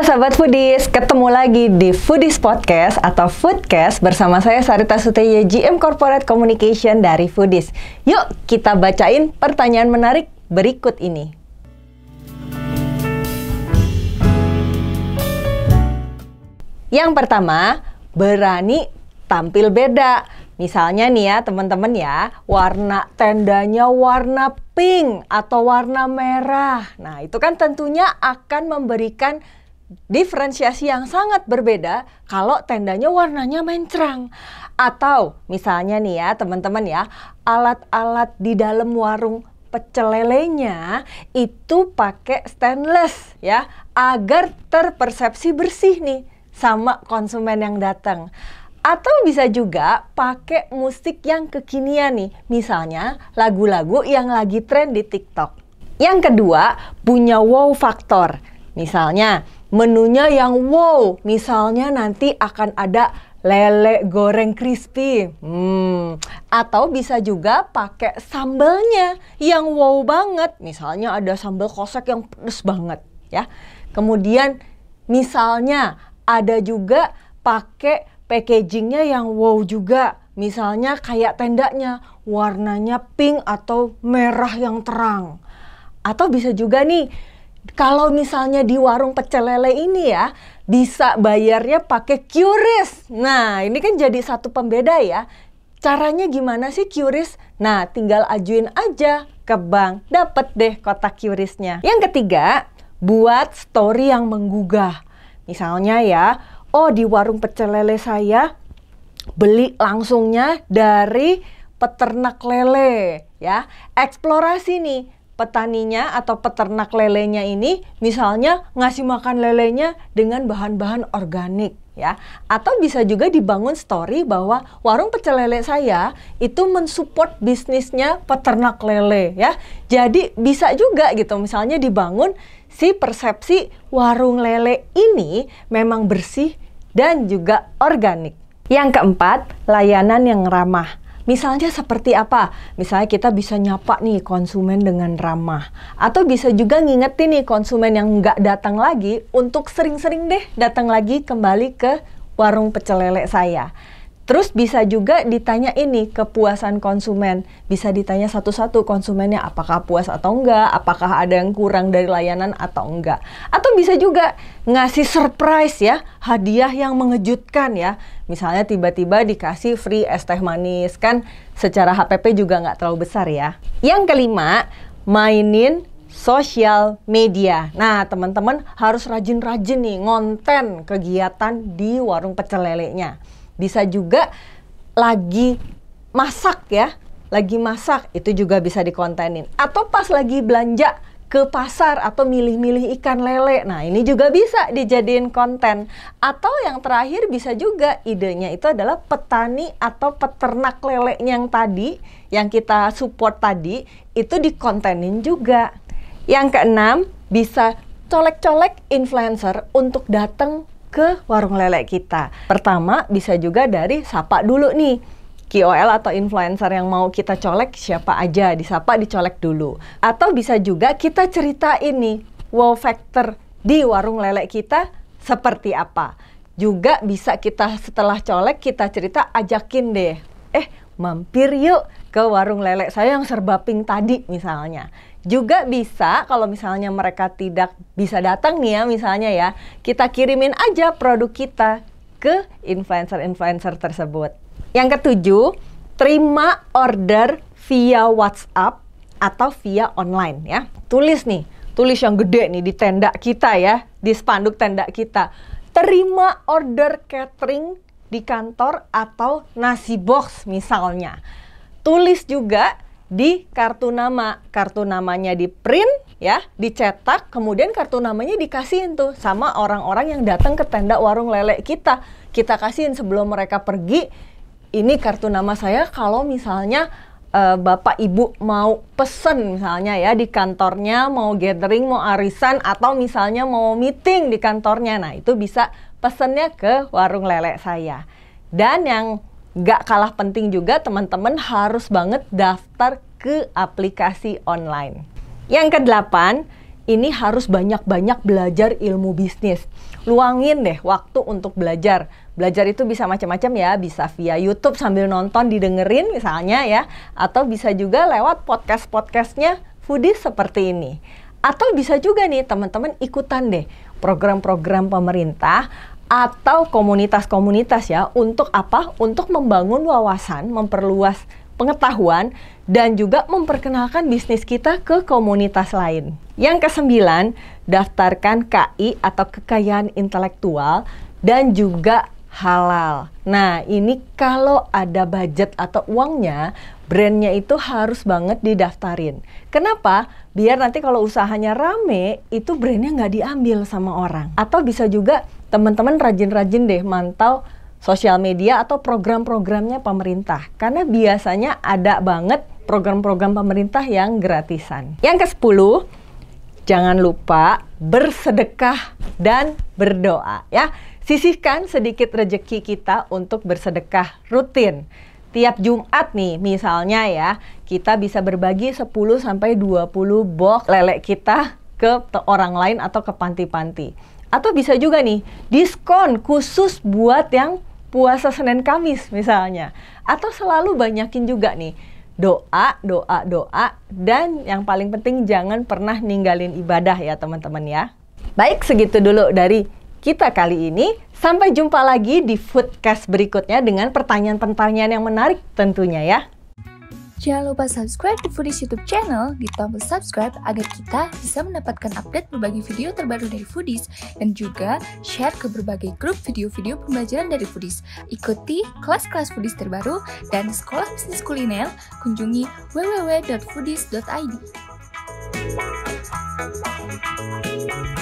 sahabat foodies, ketemu lagi di Foodies Podcast atau Foodcast bersama saya Sarita Suteye, GM Corporate Communication dari Foodies. Yuk kita bacain pertanyaan menarik berikut ini. Yang pertama, berani tampil beda. Misalnya nih ya teman-teman ya, warna tendanya warna pink atau warna merah. Nah itu kan tentunya akan memberikan diferensiasi yang sangat berbeda kalau tendanya warnanya mencerang. Atau misalnya nih ya teman-teman ya, alat-alat di dalam warung pecelelenya itu pakai stainless ya agar terpersepsi bersih nih sama konsumen yang datang. Atau bisa juga pakai musik yang kekinian nih, misalnya lagu-lagu yang lagi tren di TikTok. Yang kedua, punya wow faktor. Misalnya, menunya yang wow. Misalnya nanti akan ada lele goreng crispy. Hmm. Atau bisa juga pakai sambalnya yang wow banget. Misalnya ada sambal kosek yang pedes banget ya. Kemudian misalnya ada juga pakai packagingnya yang wow juga. Misalnya kayak tendanya warnanya pink atau merah yang terang. Atau bisa juga nih kalau misalnya di warung pecel lele ini ya bisa bayarnya pakai QRIS. Nah, ini kan jadi satu pembeda ya. Caranya gimana sih QRIS? Nah, tinggal ajuin aja ke bank, dapet deh kotak qris Yang ketiga, buat story yang menggugah. Misalnya ya, oh di warung pecel lele saya beli langsungnya dari peternak lele ya. Eksplorasi nih petaninya atau peternak lelenya ini misalnya ngasih makan lelenya dengan bahan-bahan organik ya atau bisa juga dibangun story bahwa warung pecel lele saya itu mensupport bisnisnya peternak lele ya jadi bisa juga gitu misalnya dibangun si persepsi warung lele ini memang bersih dan juga organik yang keempat layanan yang ramah Misalnya seperti apa? Misalnya kita bisa nyapa nih konsumen dengan ramah. Atau bisa juga ngingetin nih konsumen yang nggak datang lagi untuk sering-sering deh datang lagi kembali ke warung pecel lele saya. Terus bisa juga ditanya ini kepuasan konsumen. Bisa ditanya satu-satu konsumennya apakah puas atau enggak, apakah ada yang kurang dari layanan atau enggak. Atau bisa juga ngasih surprise ya, hadiah yang mengejutkan ya. Misalnya tiba-tiba dikasih free es teh manis kan secara HPP juga nggak terlalu besar ya. Yang kelima, mainin sosial media. Nah, teman-teman harus rajin-rajin nih ngonten kegiatan di warung pecel lelenya bisa juga lagi masak ya, lagi masak itu juga bisa dikontenin. Atau pas lagi belanja ke pasar atau milih-milih ikan lele. Nah, ini juga bisa dijadiin konten. Atau yang terakhir bisa juga idenya itu adalah petani atau peternak lele yang tadi yang kita support tadi itu dikontenin juga. Yang keenam, bisa colek-colek influencer untuk datang ke warung lele kita. Pertama, bisa juga dari sapa dulu nih. KOL atau influencer yang mau kita colek siapa aja, disapa dicolek dulu. Atau bisa juga kita cerita ini wow factor di warung lele kita seperti apa. Juga bisa kita setelah colek kita cerita ajakin deh. Eh, mampir yuk ke warung lele saya yang serba pink tadi misalnya. Juga bisa kalau misalnya mereka tidak bisa datang nih ya misalnya ya, kita kirimin aja produk kita ke influencer-influencer tersebut. Yang ketujuh, terima order via WhatsApp atau via online ya. Tulis nih, tulis yang gede nih di tenda kita ya, di spanduk tenda kita. Terima order catering di kantor atau nasi box misalnya tulis juga di kartu nama. Kartu namanya di print ya, dicetak, kemudian kartu namanya dikasihin tuh sama orang-orang yang datang ke tenda warung lele kita. Kita kasihin sebelum mereka pergi, ini kartu nama saya kalau misalnya uh, Bapak Ibu mau pesen misalnya ya di kantornya mau gathering, mau arisan atau misalnya mau meeting di kantornya. Nah, itu bisa pesennya ke warung lele saya. Dan yang Gak kalah penting juga teman-teman harus banget daftar ke aplikasi online. Yang kedelapan, ini harus banyak-banyak belajar ilmu bisnis. Luangin deh waktu untuk belajar. Belajar itu bisa macam-macam ya, bisa via YouTube sambil nonton didengerin misalnya ya, atau bisa juga lewat podcast-podcastnya Foodies seperti ini. Atau bisa juga nih teman-teman ikutan deh program-program pemerintah atau komunitas-komunitas ya untuk apa? Untuk membangun wawasan, memperluas pengetahuan dan juga memperkenalkan bisnis kita ke komunitas lain. Yang kesembilan, daftarkan KI atau kekayaan intelektual dan juga halal. Nah, ini kalau ada budget atau uangnya, brandnya itu harus banget didaftarin. Kenapa? Biar nanti kalau usahanya rame, itu brandnya nggak diambil sama orang. Atau bisa juga teman-teman rajin-rajin deh mantau sosial media atau program-programnya pemerintah. Karena biasanya ada banget program-program pemerintah yang gratisan. Yang ke-10, jangan lupa bersedekah dan berdoa ya. Sisihkan sedikit rejeki kita untuk bersedekah rutin. Tiap Jumat nih misalnya ya, kita bisa berbagi 10 sampai 20 box lele kita ke orang lain atau ke panti-panti. Atau bisa juga nih, diskon khusus buat yang puasa Senin Kamis misalnya. Atau selalu banyakin juga nih, doa, doa, doa. Dan yang paling penting jangan pernah ninggalin ibadah ya teman-teman ya. Baik, segitu dulu dari kita kali ini. Sampai jumpa lagi di Foodcast berikutnya dengan pertanyaan-pertanyaan yang menarik tentunya ya. Jangan lupa subscribe di Foodies YouTube channel di tombol subscribe agar kita bisa mendapatkan update berbagai video terbaru dari Foodies dan juga share ke berbagai grup video-video pembelajaran dari Foodies. Ikuti kelas-kelas Foodies terbaru dan sekolah bisnis kuliner kunjungi www.foodies.id.